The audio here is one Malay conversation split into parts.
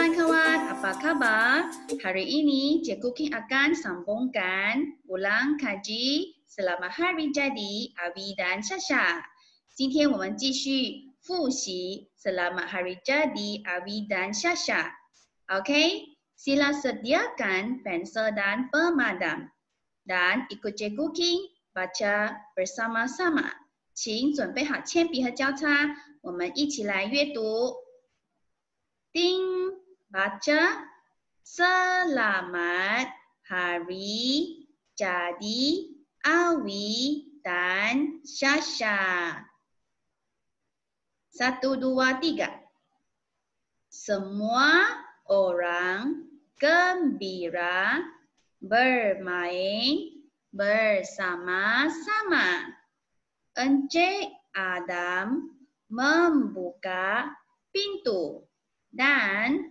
kawan-kawan, apa khabar? Hari ini, Cikgu King akan sambungkan ulang kaji selama hari jadi Abi dan Sasha. Jintian, kita akan fusi selama hari jadi Abi dan Sasha. Okay? Sila sediakan pensel dan pemadam. Dan ikut Cikgu King baca bersama-sama. Cik, siapkan kain dan kain. Kita akan 叮。baca selamat hari jadi Awi dan Syasha. Satu, dua, tiga. Semua orang gembira bermain bersama-sama. Encik Adam membuka pintu dan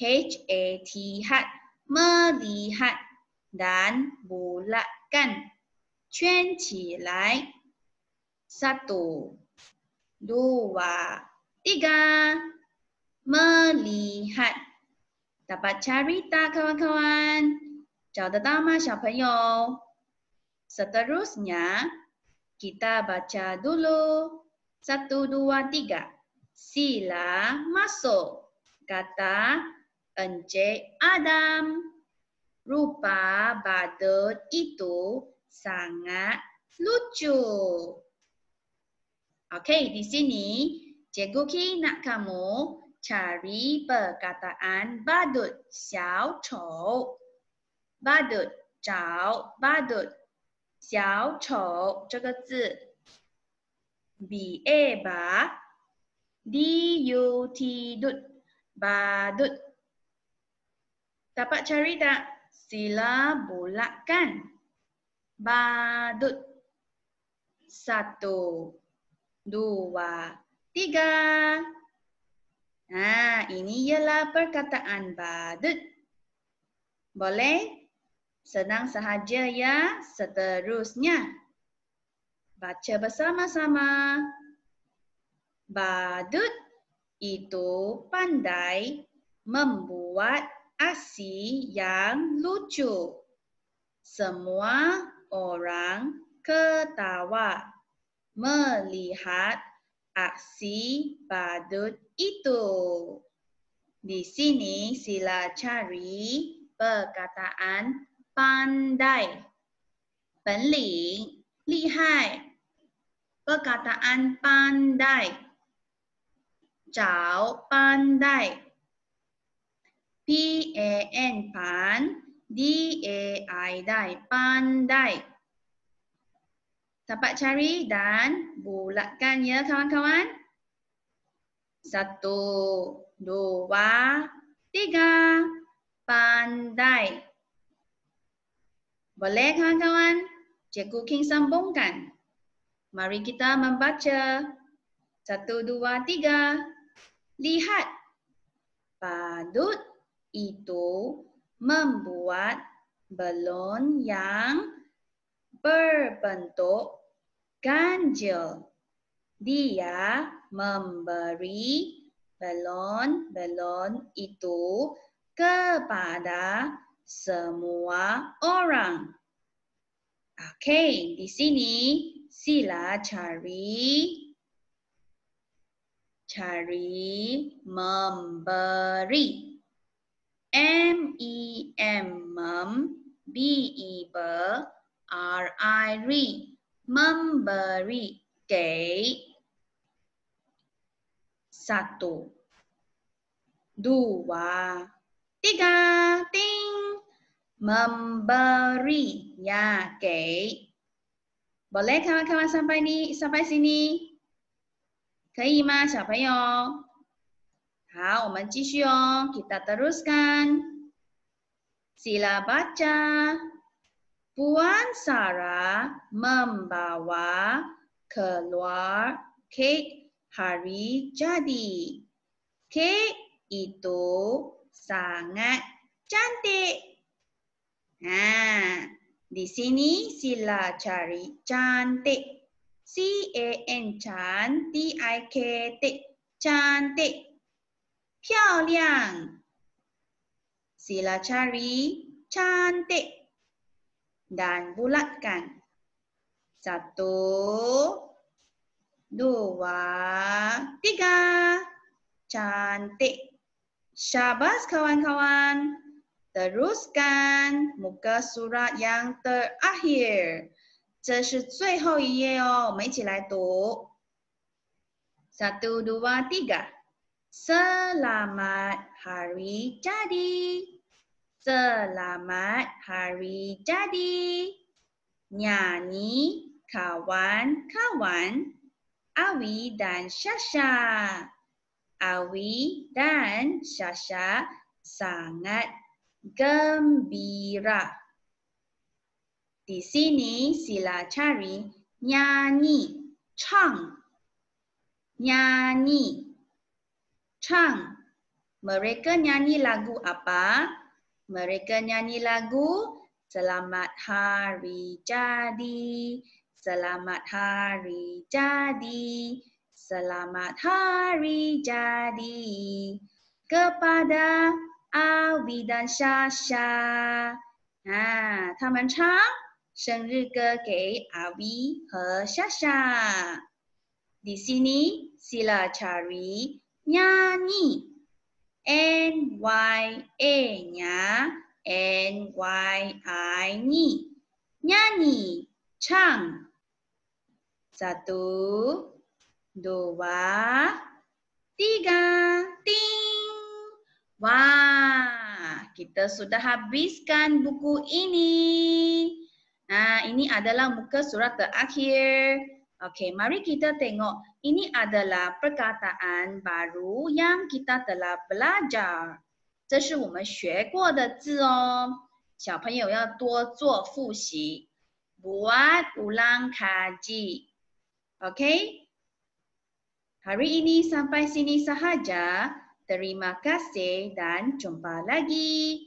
hat hat melihat dan bulatkan. Cuan 起来. Satu, dua, tiga. Melihat. Dapat cari tak kawan-kawan? Jauh datang mah syapanyol. Seterusnya, kita baca dulu. Satu, dua, tiga. Sila masuk. kata. Encik Adam. Rupa badut itu sangat lucu. Okey, di sini Cikgu Ki nak kamu cari perkataan badut xiao chou. Badut chou, badut xiao chou, b kata. b ba, D U T dut, badut. Dapat cari tak? Sila bulatkan. Badut. Satu. Dua. Tiga. Nah, ini ialah perkataan badut. Boleh? Senang sahaja ya seterusnya. Baca bersama-sama. Badut itu pandai membuat aksi yang lucu. Semua orang ketawa melihat aksi badut itu. Di sini sila cari perkataan pandai. Penling, lihai. Perkataan pandai. Jauh pandai. A n pan d a i dai pan dai. dapat cari dan bulatkan ya kawan-kawan satu dua tiga pandai boleh kawan-kawan cikgu king sambungkan mari kita membaca satu dua tiga lihat padut itu membuat balon yang berbentuk ganjil. Dia memberi balon-balon itu kepada semua orang. Okay, di sini sila cari cari memberi. M E M mum, B E b R I r e memberi day satu dua tiga ting memberi ya gay boleh kawan-kawan sampai ni sampai sini, kaya ma, 小朋友 kita teruskan. Sila baca. Puan Sarah membawa keluar kek hari jadi. Kek itu sangat cantik. Nah, di sini sila cari cantik. C-A-N c a n t I-K-T, cantik. 漂亮。Sila cari cantik dan bulatkan. Satu, dua, tiga. Cantik. Syabas kawan-kawan. Teruskan muka surat yang terakhir. Ini adalah terakhir. Mari kita baca. Satu, dua, tiga. Satu, dua, tiga. Selamat Hari Jadi. Selamat Hari Jadi. Nyanyi kawan-kawan Awi dan Syasha. Awi dan Syasha sangat gembira. Di sini sila cari nyanyi, chang. nyanyi. Chang. Mereka nyanyi lagu apa? Mereka nyanyi lagu Selamat Hari Jadi. Selamat Hari Jadi. Selamat Hari Jadi. Kepada Abi dan Shasha. Ha, taman chang. Hari Jadi kepada Abi dan Shasha. Di sini sila cari nyanyi. N Y A nya N Y I nyi. Nyanyi, chang. Satu, dua, tiga, ting. Wah, kita sudah habiskan buku ini. Nah, ini adalah muka surat terakhir. Okay, mari kita tengok. Ini adalah perkataan baru yang kita telah belajar. Ini adalah perkataan baru yang kita telah belajar. Buat ulang kaji. Okey? Hari ini sampai sini sahaja. Terima kasih dan jumpa lagi.